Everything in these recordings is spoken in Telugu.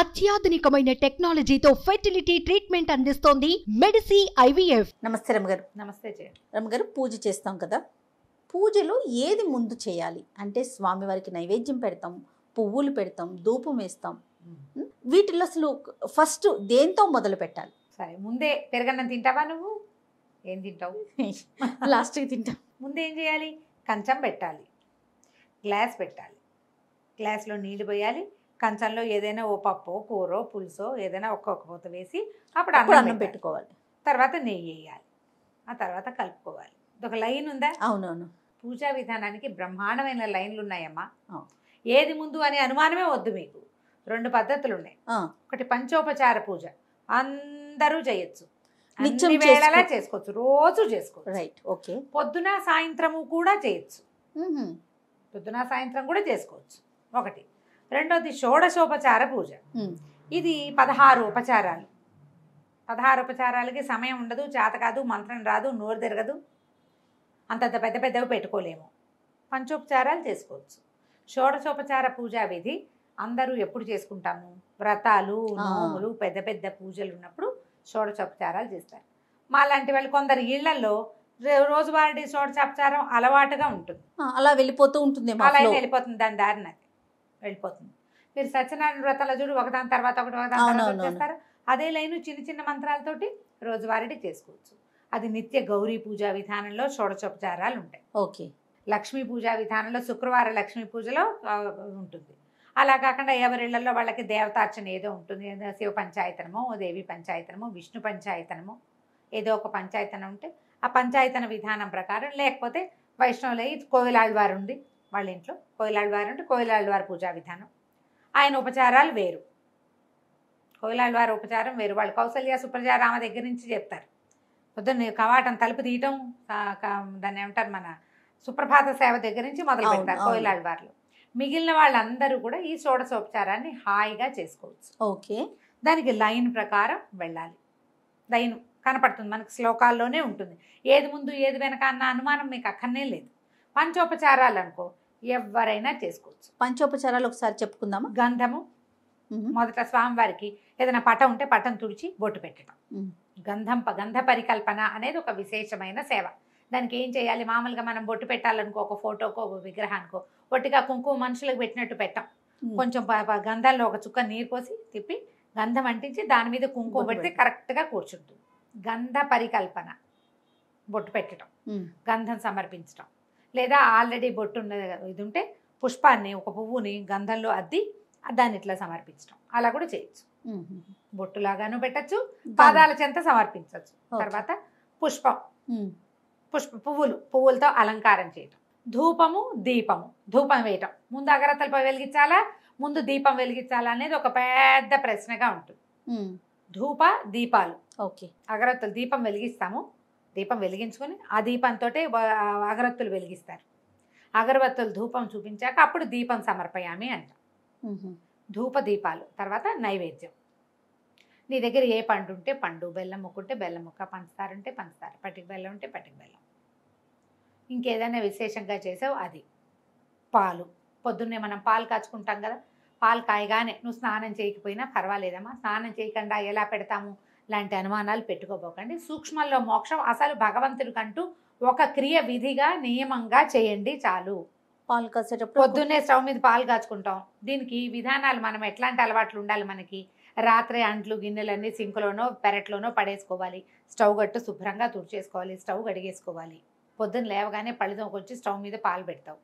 అత్యాధునికమైన టెక్నాలజీతో ఫెర్టిలిటీ ట్రీట్మెంట్ అందిస్తోంది మెడిసి ఐవీఎఫ్ నమస్తే రమగారు నమస్తే రమగారు పూజ చేస్తాం కదా పూజలో ఏది ముందు చేయాలి అంటే స్వామివారికి నైవేద్యం పెడతాం పువ్వులు పెడతాం ధూపం వేస్తాం వీటిలో అసలు ఫస్ట్ దేంతో మొదలు పెట్టాలి సరే ముందే పెరగన్నం తింటావా నువ్వు ఏం తింటావు లాస్ట్కి తింటావు ముందు ఏం చేయాలి కంచం పెట్టాలి గ్లాస్ పెట్టాలి గ్లాస్లో నీళ్ళు పోయాలి కంచంలో ఏదైనా ఓ పప్పు కూరో పులుసో ఏదైనా ఒక్కొక్క పూత వేసి అప్పుడు అన్నం పెట్టుకోవాలి తర్వాత నెయ్యి వేయాలి ఆ తర్వాత కలుపుకోవాలి ఒక లైన్ ఉందా అవునవును పూజా విధానానికి బ్రహ్మాండమైన లైన్లు ఉన్నాయమ్మా ఏది ముందు అనే అనుమానమే వద్దు మీకు రెండు పద్ధతులు ఉన్నాయి ఒకటి పంచోపచార పూజ అందరూ చేయొచ్చు నిత్యం వేళలా చేసుకోవచ్చు రోజు చేసుకోవచ్చు రైట్ ఓకే పొద్దున సాయంత్రము కూడా చేయొచ్చు పొద్దున సాయంత్రం కూడా చేసుకోవచ్చు ఒకటి రెండోది షోడశోపచార పూజ ఇది పదహారు ఉపచారాలు పదహారు ఉపచారాలకి సమయం ఉండదు చేత కాదు మంత్రం రాదు నోరు తిరగదు అంతంత పెద్ద పెద్దవి పెట్టుకోలేము పంచోపచారాలు చేసుకోవచ్చు షోడశోపచార పూజా విధి అందరూ ఎప్పుడు చేసుకుంటాము వ్రతాలు నోములు పెద్ద పెద్ద పూజలు ఉన్నప్పుడు షోడశోపచారాలు చేస్తారు మా లాంటి వాళ్ళు కొందరు ఇళ్లలో రోజువారీ షోడశోపచారం అలవాటుగా ఉంటుంది అలా వెళ్ళిపోతూ ఉంటుంది అలా వెళ్ళిపోతుంది దాని దారిన వెళ్ళిపోతుంది మీరు సత్యనారాయణ వ్రతాల చూడు ఒకదాని తర్వాత ఒకటి ఒకదాని చేస్తారు అదే లైన్ చిన్న చిన్న మంత్రాలతోటి రోజువారీ చేసుకోవచ్చు అది నిత్య గౌరీ పూజా విధానంలో షోడచోపచారాలు ఉంటాయి ఓకే లక్ష్మీ పూజా విధానంలో శుక్రవారం లక్ష్మీ పూజలో ఉంటుంది అలా కాకుండా ఎవరిళ్లలో వాళ్ళకి దేవతార్చన ఏదో ఉంటుంది శివ పంచాయతనమో దేవి పంచాయతనమో విష్ణు పంచాయతనమో ఏదో ఒక పంచాయతన ఉంటే ఆ పంచాయతన విధానం ప్రకారం లేకపోతే వైష్ణవులయ్యి వారు ఉండి వాళ్ళ ఇంట్లో వారు అంటే వారి పూజా విధానం ఆయన ఉపచారాలు వేరు వారి ఉపచారం వేరు వాళ్ళు కౌసల్య సుప్రజారామ రామ దగ్గర నుంచి చెప్తారు పొద్దున్న కవాటం తలుపు తీయటం దాన్ని ఏమంటారు మన సుప్రభాత సేవ దగ్గర నుంచి మొదలు పెడతారు కోయిలాళ్ళవార్లు మిగిలిన వాళ్ళందరూ కూడా ఈ సోపచారాన్ని హాయిగా చేసుకోవచ్చు ఓకే దానికి లైన్ ప్రకారం వెళ్ళాలి లైన్ కనపడుతుంది మనకి శ్లోకాల్లోనే ఉంటుంది ఏది ముందు ఏది వెనక అన్న అనుమానం మీకు అక్కడనే లేదు పంచోపచారాలు అనుకో ఎవరైనా చేసుకోవచ్చు పంచోపచారాలు ఒకసారి చెప్పుకుందామా గంధము మొదట స్వామివారికి ఏదైనా పటం ఉంటే పటం తుడిచి బొట్టు పెట్టడం గంధం గంధ పరికల్పన అనేది ఒక విశేషమైన సేవ దానికి ఏం చేయాలి మామూలుగా మనం బొట్టు పెట్టాలనుకో ఒక ఫోటోకో ఒక విగ్రహానికో ఒట్టిగా కుంకుమ మనుషులకు పెట్టినట్టు పెట్టాం కొంచెం గంధంలో ఒక చుక్క నీరు పోసి తిప్పి గంధం అంటించి దాని మీద కుంకుమ పెడితే కరెక్ట్గా కూర్చుంటుంది గంధ పరికల్పన బొట్టు పెట్టడం గంధం సమర్పించడం లేదా ఆల్రెడీ బొట్టు ఉన్నది ఇది ఉంటే పుష్పాన్ని ఒక పువ్వుని గంధంలో అద్ది దాన్ని ఇట్లా సమర్పించడం అలా కూడా చేయొచ్చు బొట్టులాగాను పెట్టచ్చు పాదాల చెంత సమర్పించవచ్చు తర్వాత పుష్పం పుష్ప పువ్వులు పువ్వులతో అలంకారం చేయటం ధూపము దీపము ధూపం వేయటం ముందు అగరత్తలపై వెలిగించాలా ముందు దీపం వెలిగించాలా అనేది ఒక పెద్ద ప్రశ్నగా ఉంటుంది ధూప దీపాలు ఓకే అగరత్తలు దీపం వెలిగిస్తాము దీపం వెలిగించుకొని ఆ దీపంతో అగరత్తులు వెలిగిస్తారు అగరబత్తులు ధూపం చూపించాక అప్పుడు దీపం సమర్పయామి అంటాం ధూప దీపాలు తర్వాత నైవేద్యం నీ దగ్గర ఏ పండు ఉంటే పండు బెల్లం ముక్కుంటే బెల్లం ముక్క పంచుతారు ఉంటే పంచదార పటిక బెల్లం ఉంటే పటిక బెల్లం ఇంకేదైనా విశేషంగా చేసావు అది పాలు పొద్దున్నే మనం పాలు కాచుకుంటాం కదా పాలు కాయగానే నువ్వు స్నానం చేయకపోయినా పర్వాలేదమ్మా స్నానం చేయకుండా ఎలా పెడతాము లాంటి అనుమానాలు పెట్టుకోబోకండి సూక్ష్మంలో మోక్షం అసలు భగవంతుడికంటూ ఒక క్రియ విధిగా నియమంగా చేయండి చాలు పాలు కాసేటప్పుడు పొద్దున్నే స్టవ్ మీద పాలు కాచుకుంటాం దీనికి విధానాలు మనం ఎట్లాంటి అలవాట్లు ఉండాలి మనకి రాత్రి అంట్లు గిన్నెలన్నీ సింకులోనో పెరట్లోనో పడేసుకోవాలి స్టవ్ గట్టు శుభ్రంగా తుడిచేసుకోవాలి స్టవ్ కడిగేసుకోవాలి పొద్దున్న లేవగానే పళ్ళు వచ్చి స్టవ్ మీద పాలు పెడతావు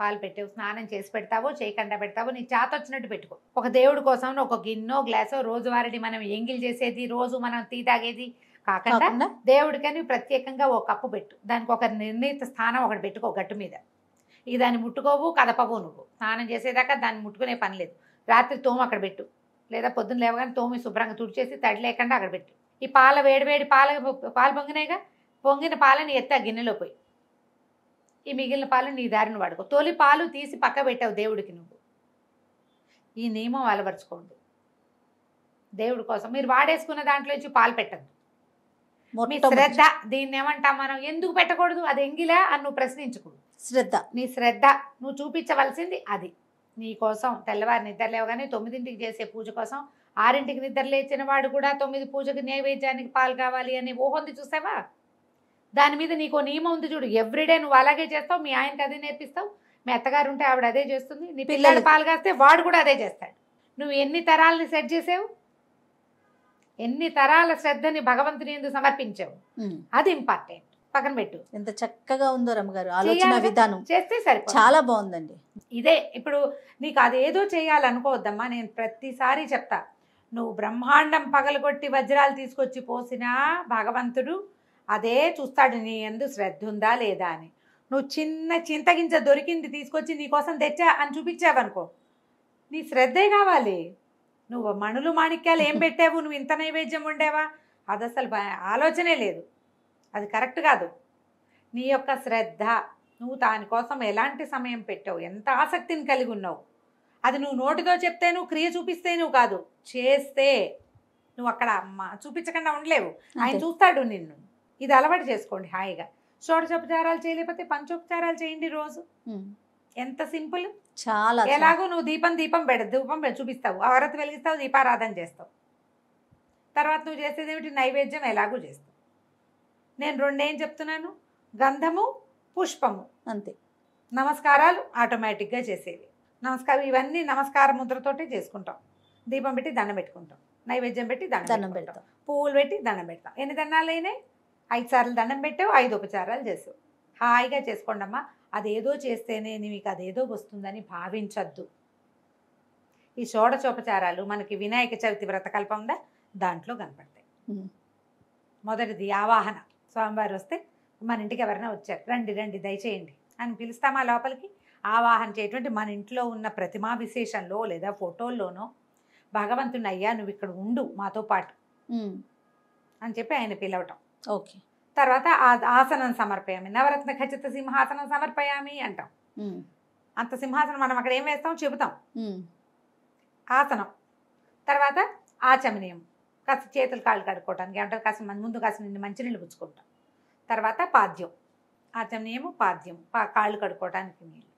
పాలు పెట్టావు స్నానం చేసి పెడతావు చేయకుండా పెడతావు నీ చేత వచ్చినట్టు పెట్టుకో ఒక దేవుడి కోసం ఒక గిన్నో గ్లాసో వారిని మనం ఎంగిల్ చేసేది రోజు మనం తీ తాగేది కాకుండా దేవుడికని ప్రత్యేకంగా ఒక కప్పు పెట్టు దానికి ఒక నిర్ణీత స్థానం ఒకటి పెట్టుకో గట్టు మీద ఇక దాన్ని ముట్టుకోవు కదపవు నువ్వు స్నానం చేసేదాకా దాన్ని ముట్టుకునే పని లేదు రాత్రి తోము అక్కడ పెట్టు లేదా పొద్దున్న లేవగానే తోమి శుభ్రంగా తుడిచేసి తడి లేకుండా అక్కడ పెట్టు ఈ పాల వేడివేడి పాల పాలు పొంగినాయిగా పొంగిన పాలని ఎత్తా గిన్నెలో పోయి ఈ మిగిలిన పాలు నీ దారిని వాడుకో తొలి పాలు తీసి పక్క పెట్టావు దేవుడికి నువ్వు ఈ నియమం అలవరుచుకోండి దేవుడి కోసం మీరు వాడేసుకున్న దాంట్లో నుంచి పాలు పెట్టద్దు మీ శ్రద్ధ దీన్ని ఏమంటాం మనం ఎందుకు పెట్టకూడదు అది ఎంగిలా అని నువ్వు ప్రశ్నించకూడదు శ్రద్ధ నీ శ్రద్ధ నువ్వు చూపించవలసింది అది నీ కోసం తెల్లవారి నిద్ర లేవగానే తొమ్మిదింటికి చేసే పూజ కోసం ఆరింటికి నిద్ర లేచిన వాడు కూడా తొమ్మిది పూజకి నైవేద్యానికి పాలు కావాలి అని ఊహొంది చూసావా దాని మీద నీకు నియమం ఉంది చూడు ఎవ్రీడే నువ్వు అలాగే చేస్తావు మీ ఆయనకి అదే నేర్పిస్తావు మీ అత్తగారు ఉంటే ఆవిడ అదే చేస్తుంది నీ పిల్లలు పాల్గాస్తే వాడు కూడా అదే చేస్తాడు నువ్వు ఎన్ని తరాలని సెట్ చేసావు ఎన్ని తరాల శ్రద్ధని భగవంతుని ఎందుకు సమర్పించావు అది ఇంపార్టెంట్ పక్కన పెట్టు ఎంత చక్కగా ఉందో రమ్మగారు ఆలోచన విధానం చేస్తే సరే చాలా బాగుందండి ఇదే ఇప్పుడు నీకు అదేదో చేయాలనుకోవద్దమ్మా నేను ప్రతిసారి చెప్తా నువ్వు బ్రహ్మాండం పగలగొట్టి వజ్రాలు తీసుకొచ్చి పోసినా భగవంతుడు అదే చూస్తాడు నీ ఎందు శ్రద్ధ ఉందా లేదా అని నువ్వు చిన్న చింతగించ దొరికింది తీసుకొచ్చి నీకోసం తెచ్చా అని చూపించావనుకో నీ శ్రద్ధే కావాలి నువ్వు మణులు మాణిక్యాలు ఏం పెట్టావు నువ్వు ఇంత నైవేద్యం ఉండేవా అది అసలు ఆలోచనే లేదు అది కరెక్ట్ కాదు నీ యొక్క శ్రద్ధ నువ్వు దానికోసం ఎలాంటి సమయం పెట్టావు ఎంత ఆసక్తిని కలిగి ఉన్నావు అది నువ్వు నోటితో చెప్తే నువ్వు క్రియ చూపిస్తే నువ్వు కాదు చేస్తే నువ్వు అక్కడ చూపించకుండా ఉండలేవు ఆయన చూస్తాడు నిన్ను ఇది అలవాటు చేసుకోండి హాయిగా షోడశోపచారాలు చేయలేకపోతే పంచోపచారాలు చేయండి రోజు ఎంత సింపుల్ చాలా ఎలాగో నువ్వు దీపం దీపం పెడ దీపం పెడ చూపిస్తావు అవరత వెలిగిస్తావు దీపారాధన చేస్తావు తర్వాత నువ్వు చేసేది ఏమిటి నైవేద్యం ఎలాగూ చేస్తావు నేను రెండేం చెప్తున్నాను గంధము పుష్పము అంతే నమస్కారాలు ఆటోమేటిక్గా చేసేవి నమస్కారం ఇవన్నీ నమస్కార ముద్రతోటే చేసుకుంటాం దీపం పెట్టి దండం పెట్టుకుంటాం నైవేద్యం పెట్టి దండం దండం పెడతాం పువ్వులు పెట్టి దండం పెడతాం ఎన్ని దండాలు అయినాయి ఐదు సార్లు దండం పెట్టావు ఐదు ఉపచారాలు చేసావు హాయిగా చేసుకోండి అమ్మా అదేదో చేస్తేనే నీకు అదేదో వస్తుందని భావించద్దు ఈ షోడచోపచారాలు మనకి వినాయక చవితి వ్రతకల్పం ఉందా దాంట్లో కనపడతాయి మొదటిది ఆవాహన స్వామివారు వస్తే మన ఇంటికి ఎవరైనా వచ్చారు రండి రండి దయచేయండి అని పిలుస్తామా లోపలికి ఆవాహన చేయటువంటి మన ఇంట్లో ఉన్న ప్రతిమా విశేషంలో లేదా ఫోటోల్లోనో భగవంతుని అయ్యా నువ్వు ఇక్కడ ఉండు మాతో పాటు అని చెప్పి ఆయన పిలవటం ఓకే తర్వాత ఆసనం సమర్పయామి నవరత్న ఖచ్చిత సింహాసనం సమర్పయామి అంటాం అంత సింహాసనం మనం అక్కడ ఏం వేస్తాం చెబుతాం ఆసనం తర్వాత ఆచమనీయం కాస్త చేతులు కాళ్ళు కడుక్కోవటానికి ఏమంటారు కాస్త ముందు కాస్త మంచినీళ్ళు పుచ్చుకుంటాం తర్వాత పాద్యం ఆచమనీయము పాద్యం పా కాళ్ళు కడుక్కోవటానికి నీళ్ళు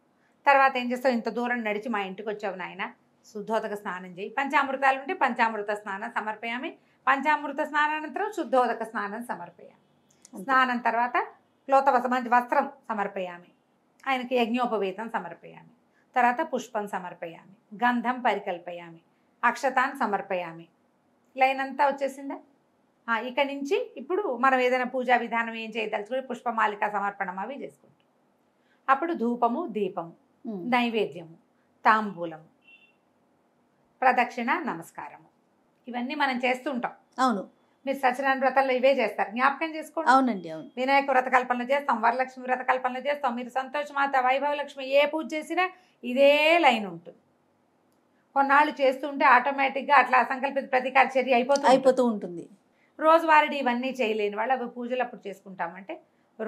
తర్వాత ఏం చేస్తాం ఇంత దూరం నడిచి మా ఇంటికి వచ్చావు నాయన శుద్ధోతక స్నానం చేయి పంచామృతాలు ఉంటే పంచామృత స్నానం సమర్పయామి పంచామృత స్నానానంతరం శుద్ధోదక స్నానం సమర్పయామి స్నానం తర్వాత క్లోత మంచి వస్త్రం సమర్పయామి ఆయనకి యజ్ఞోపవేతం సమర్పయామి తర్వాత పుష్పం సమర్పయామి గంధం పరికల్పయామి అక్షతాన్ని సమర్పయామి లైన్ అంతా వచ్చేసిందా ఇక నుంచి ఇప్పుడు మనం ఏదైనా పూజా విధానం ఏం చేయదలుచుకుని పుష్పమాలిక సమర్పణం అవి చేసుకుంటాం అప్పుడు ధూపము దీపము నైవేద్యము తాంబూలము ప్రదక్షిణ నమస్కారము ఇవన్నీ మనం చేస్తుంటాం అవును మీరు సత్యనారాయణ వ్రతాల్లో ఇవే చేస్తారు జ్ఞాపకం చేసుకోండి అవునండి అవును వినాయక వ్రత కల్పనలు చేస్తాం వరలక్ష్మి వ్రత కల్పనలు చేస్తాం మీరు సంతోష్ మాత వైభవలక్ష్మి ఏ పూజ చేసినా ఇదే లైన్ ఉంటుంది కొన్నాళ్ళు చేస్తుంటే ఆటోమేటిక్గా అట్లా అసంకల్పిత ప్రతీకార చర్య అయిపోతూ అయిపోతూ ఉంటుంది రోజువారీ ఇవన్నీ చేయలేని వాళ్ళు అవి పూజలు అప్పుడు చేసుకుంటామంటే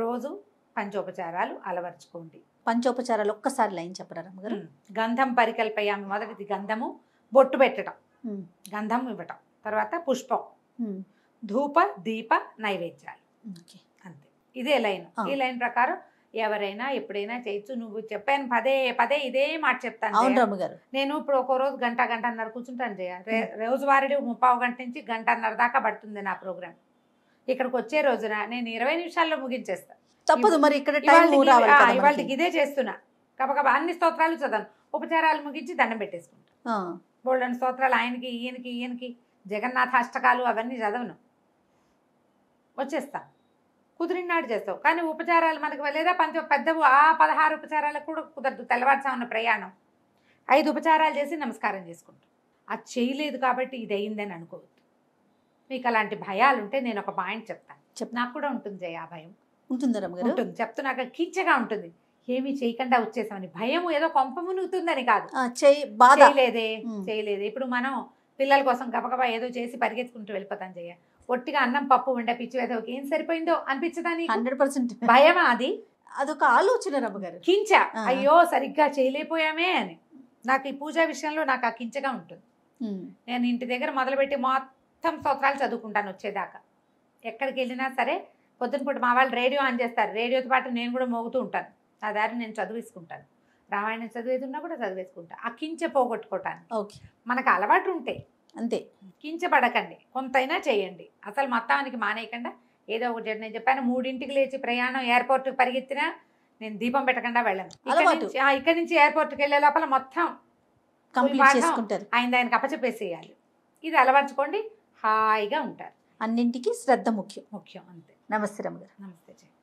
రోజు పంచోపచారాలు అలవర్చుకోండి పంచోపచారాలు ఒక్కసారి లైన్ చెప్పరా గంధం పరికల్పయామి మొదటిది గంధము బొట్టు పెట్టడం గంధం ఇవ్వటం తర్వాత పుష్పం ధూప దీప నైవేద్యాలు అంతే ఇదే లైన్ ఈ లైన్ ప్రకారం ఎవరైనా ఎప్పుడైనా చేయొచ్చు నువ్వు చెప్పాను పదే పదే ఇదే మాట చెప్తాను నేను ఇప్పుడు ఒక్కో రోజు గంట గంటన్నర కూర్చుంటాను జయ రోజువారీ ముప్పావు గంట నుంచి గంటన్నర దాకా పడుతుంది నా ప్రోగ్రామ్ ఇక్కడికి వచ్చే రోజున నేను ఇరవై నిమిషాల్లో ముగించేస్తాను తప్పదు మరి ఇక్కడ ఇవాళకి ఇదే చేస్తున్నా కాబట్టి అన్ని స్తోత్రాలు చదవను ఉపచారాలు ముగించి దండం పెట్టేసుకుంటాను బోల్డన్ స్తోత్రాలు ఆయనకి ఈయనకి ఈయనకి అష్టకాలు అవన్నీ చదవను వచ్చేస్తా కుదిరినాడు చేస్తావు కానీ ఉపచారాలు మనకు లేదా పంచ పెద్దవు ఆ పదహారు ఉపచారాలకు కూడా కుదరదు తెల్లవారుజామున ప్రయాణం ఐదు ఉపచారాలు చేసి నమస్కారం చేసుకుంటాం అది చేయలేదు కాబట్టి ఇది అయిందని అనుకోవద్దు మీకు అలాంటి భయాలు ఉంటే నేను ఒక పాయింట్ చెప్తాను నాకు కూడా ఉంటుంది జయ ఆ భయం ఉంటుంది చెప్తున్నాక కీచగా ఉంటుంది ఏమీ చేయకుండా వచ్చేసామని భయం ఏదో కొంప మునుగుతుందని కాదు చేయలేదే చేయలేదే ఇప్పుడు మనం పిల్లల కోసం గబగబా ఏదో చేసి పరిగెత్తుకుంటూ వెళ్ళిపోతాం చేయ ఒట్టిగా అన్నం పప్పు ఉండే పిచ్చి ఏదో ఏం సరిపోయిందో అనిపించదాని హండ్రెడ్ పర్సెంట్ భయమా అది అదొక ఆలోచన రమ్మగారు కించ అయ్యో సరిగ్గా చేయలేకపోయామే అని నాకు ఈ పూజా విషయంలో నాకు ఆ కించగా ఉంటుంది నేను ఇంటి దగ్గర మొదలుపెట్టి మొత్తం స్తోత్రాలు చదువుకుంటాను వచ్చేదాకా ఎక్కడికి వెళ్ళినా సరే పొద్దున పూట మా వాళ్ళు రేడియో ఆన్ చేస్తారు రేడియోతో పాటు నేను కూడా మోగుతూ ఉంటాను ఆ దారి నేను చదివేసుకుంటాను రామాయణం చదివేదున్నా కూడా చదివేసుకుంటాను ఆ కించె పోగొట్టుకోవటానికి ఓకే మనకు అలవాటు ఉంటే అంతే కించపడకండి కొంతైనా చేయండి అసలు మొత్తానికి మానేయకుండా ఏదో ఒకటి నేను చెప్పాను మూడింటికి లేచి ప్రయాణం ఎయిర్పోర్ట్కి పరిగెత్తినా నేను దీపం పెట్టకుండా వెళ్ళను ఇక్కడ నుంచి ఎయిర్పోర్ట్కి వెళ్ళే లోపల మొత్తం ఆయన ఆయనకు అప్పచెప్పేసేయాలి ఇది అలవర్చుకోండి హాయిగా ఉంటారు అన్నింటికి శ్రద్ధ ముఖ్యం ముఖ్యం అంతే నమస్తే రమ్మ నమస్తే